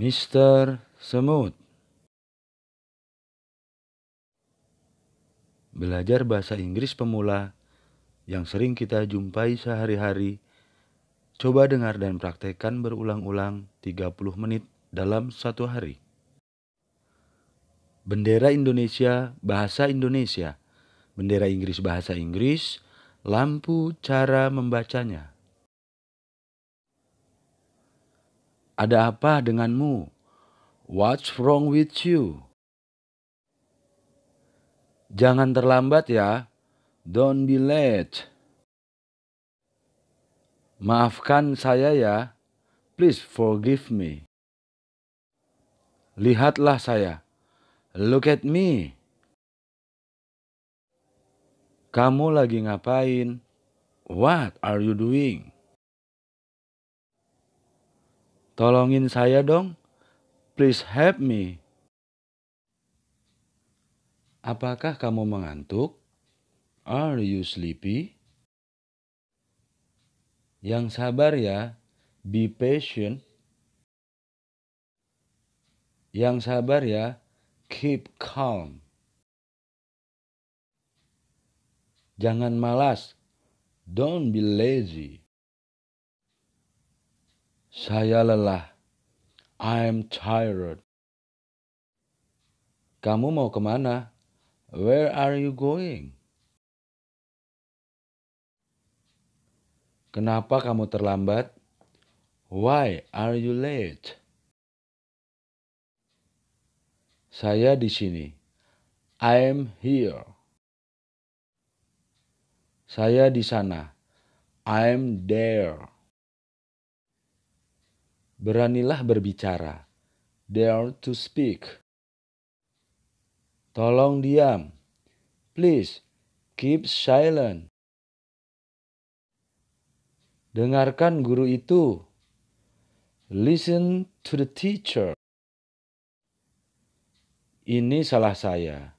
Mr. Semut Belajar bahasa Inggris pemula yang sering kita jumpai sehari-hari, coba dengar dan praktekkan berulang-ulang 30 menit dalam satu hari. Bendera Indonesia, bahasa Indonesia. Bendera Inggris, bahasa Inggris. Lampu cara membacanya. Ada apa denganmu? What's wrong with you? Jangan terlambat ya. Don't be late. Maafkan saya ya. Please forgive me. Lihatlah saya. Look at me. Kamu lagi ngapain? What are you doing? Tolongin saya dong. Please help me. Apakah kamu mengantuk? Are you sleepy? Yang sabar ya, be patient. Yang sabar ya, keep calm. Jangan malas, don't be lazy. Saya lelah. I am tired. Kamu mau kemana? Where are you going? Kenapa kamu terlambat? Why are you late? Saya di sini. I am here. Saya di sana. I am there. Beranilah berbicara. Dare to speak. Tolong diam. Please keep silent. Dengarkan guru itu. Listen to the teacher. Ini salah saya.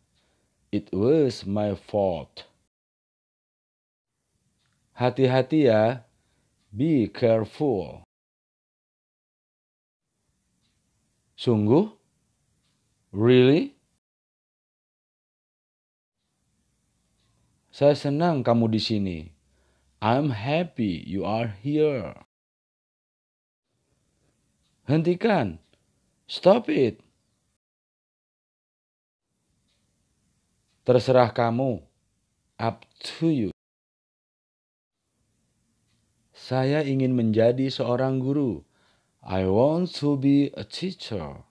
It was my fault. Hati-hati ya. Be careful. Sungguh? Really? Saya senang kamu di sini. I'm happy you are here. Hentikan. Stop it. Terserah kamu. Up to you. Saya ingin menjadi seorang guru. I want to be a teacher.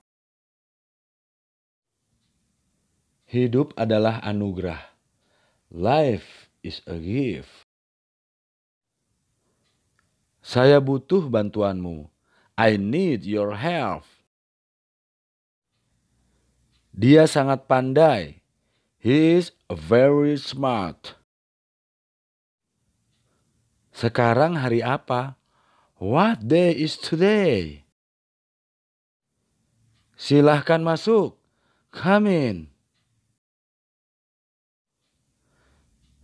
Hidup adalah anugerah. Life is a gift. Saya butuh bantuanmu. I need your help. Dia sangat pandai. He is very smart. Sekarang hari apa? What day is today? Silahkan masuk. Come in.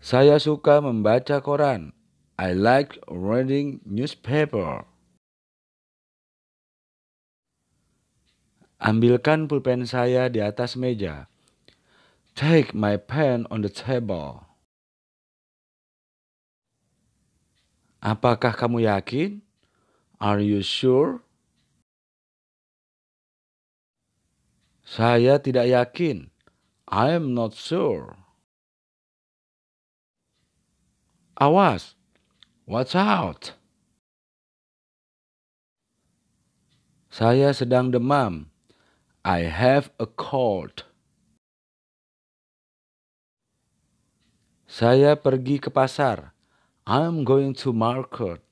Saya suka membaca koran. I like reading newspaper. Ambilkan pulpen saya di atas meja. Take my pen on the table. Apakah kamu yakin? Are you sure? Saya tidak yakin. I am not sure. Awas. Watch out. Saya sedang demam. I have a cold. Saya pergi ke pasar. I am going to market.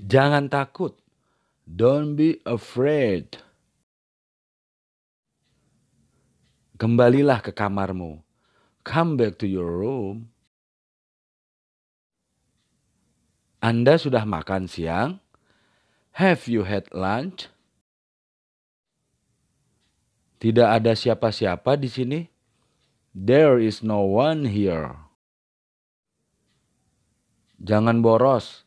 Jangan takut. Don't be afraid. Kembalilah ke kamarmu. Come back to your room. Anda sudah makan siang? Have you had lunch? Tidak ada siapa-siapa di sini. There is no one here. Jangan boros.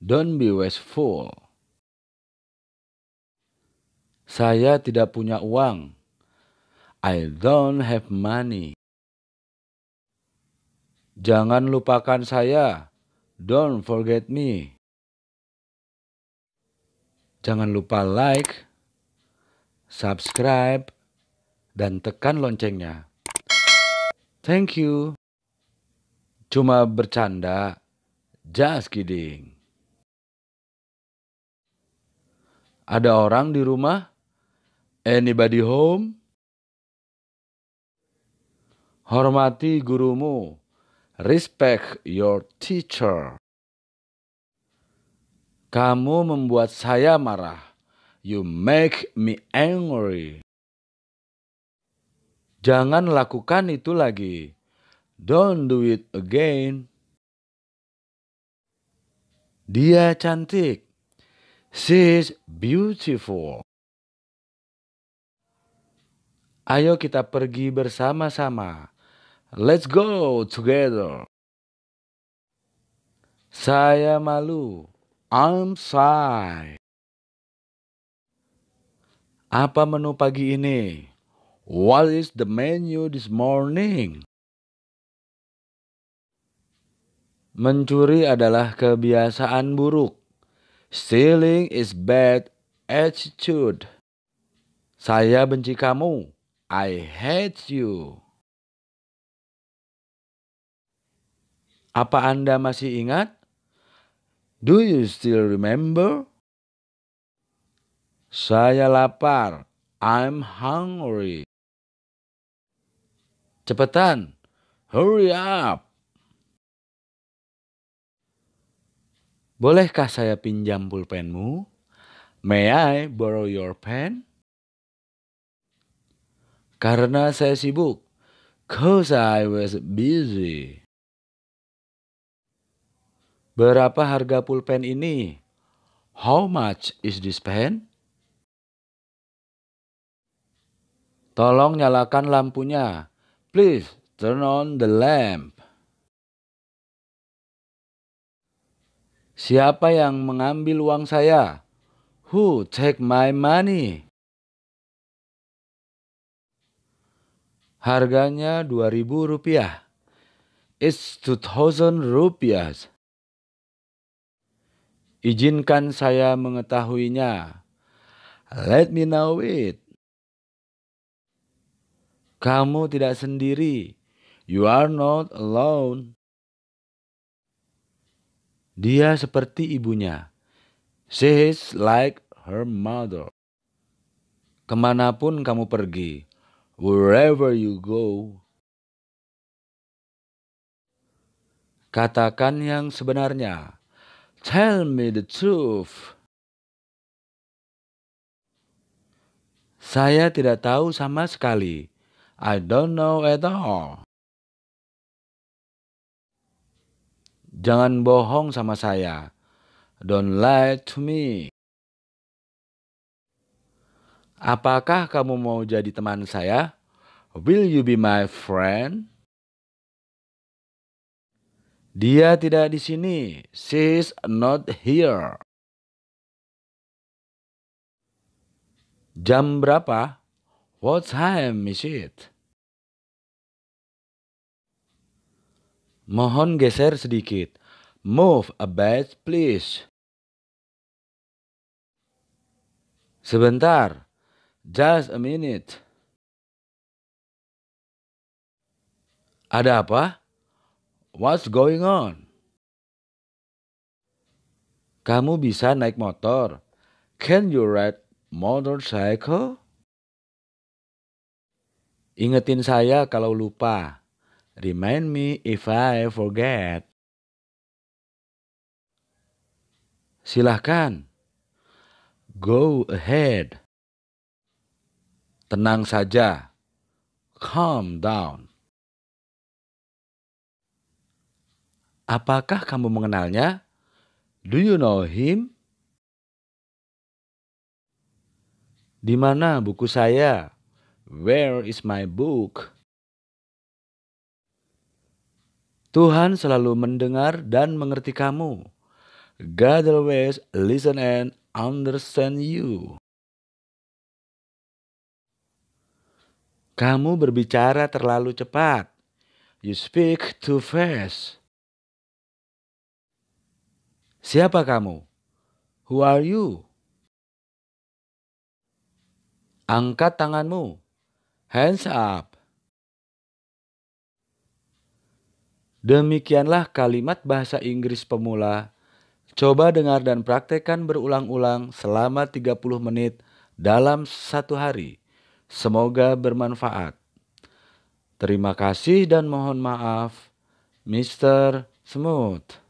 Don't be wasteful. Saya tidak punya uang. I don't have money. Jangan lupakan saya. Don't forget me. Jangan lupa like, subscribe, dan tekan loncengnya. Thank you. Cuma bercanda. Just kidding. Ada orang di rumah? Anybody home? Hormati gurumu. Respect your teacher. Kamu membuat saya marah. You make me angry. Jangan lakukan itu lagi. Don't do it again. Dia cantik. She's beautiful. Ayo kita pergi bersama-sama. Let's go together. Saya malu. I'm shy. Apa menu pagi ini? What is the menu this morning? Mencuri adalah kebiasaan buruk. Stealing is bad attitude. Saya benci kamu. I hate you. Apa Anda masih ingat? Do you still remember? Saya lapar. I'm hungry. Cepetan. Hurry up. Bolehkah saya pinjam pulpenmu? May I borrow your pen? Karena saya sibuk. Cause I was busy. Berapa harga pulpen ini? How much is this pen? Tolong nyalakan lampunya. Please turn on the lamp. Siapa yang mengambil uang saya? Who take my money? Harganya dua ribu rupiah. It's two thousand rupiah. Izinkan saya mengetahuinya. Let me know it. Kamu tidak sendiri. You are not alone. Dia seperti ibunya. She is like her mother. Kemanapun kamu pergi, wherever you go, katakan yang sebenarnya. Tell me the truth. Saya tidak tahu sama sekali. I don't know at all. Jangan bohong sama saya. Don't lie to me. Apakah kamu mau jadi teman saya? Will you be my friend? Dia tidak di sini. She's not here. Jam berapa? What time is it? Mohon geser sedikit move a bed please. Sebentar. Just a minute. Ada apa? What's going on? Kamu bisa naik motor. Can you ride motorcycle? Ingetin saya kalau lupa. Remind me if I forget. Silahkan. Go ahead. Tenang saja. Calm down. Apakah kamu mengenalnya? Do you know him? Di mana buku saya? Where is my book? Tuhan selalu mendengar dan mengerti kamu. God always listen and understand you. Kamu berbicara terlalu cepat. You speak too fast. Siapa kamu? Who are you? Angkat tanganmu. Hands up. Demikianlah kalimat bahasa Inggris pemula Coba dengar dan praktekkan berulang-ulang selama 30 menit dalam satu hari. Semoga bermanfaat. Terima kasih dan mohon maaf, Mr. Smooth.